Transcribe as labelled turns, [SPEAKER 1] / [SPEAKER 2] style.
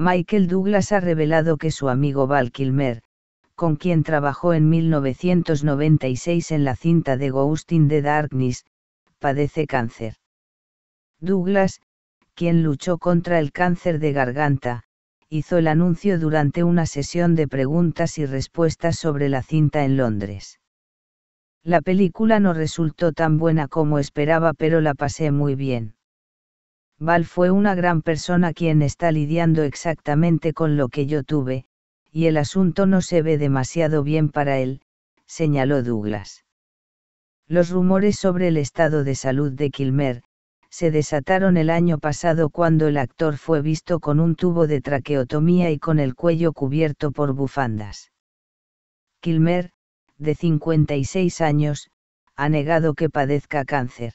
[SPEAKER 1] Michael Douglas ha revelado que su amigo Val Kilmer, con quien trabajó en 1996 en la cinta de Ghost in the Darkness, padece cáncer. Douglas, quien luchó contra el cáncer de garganta, hizo el anuncio durante una sesión de preguntas y respuestas sobre la cinta en Londres. La película no resultó tan buena como esperaba, pero la pasé muy bien. Val fue una gran persona quien está lidiando exactamente con lo que yo tuve, y el asunto no se ve demasiado bien para él, señaló Douglas. Los rumores sobre el estado de salud de Kilmer, se desataron el año pasado cuando el actor fue visto con un tubo de traqueotomía y con el cuello cubierto por bufandas. Kilmer, de 56 años, ha negado que padezca cáncer